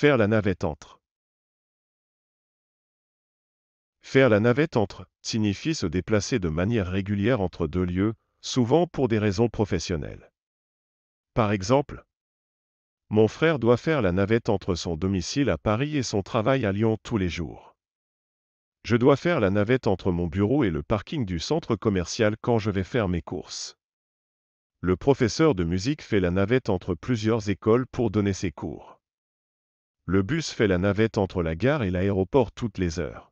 Faire la navette entre. Faire la navette entre signifie se déplacer de manière régulière entre deux lieux, souvent pour des raisons professionnelles. Par exemple, mon frère doit faire la navette entre son domicile à Paris et son travail à Lyon tous les jours. Je dois faire la navette entre mon bureau et le parking du centre commercial quand je vais faire mes courses. Le professeur de musique fait la navette entre plusieurs écoles pour donner ses cours. Le bus fait la navette entre la gare et l'aéroport toutes les heures.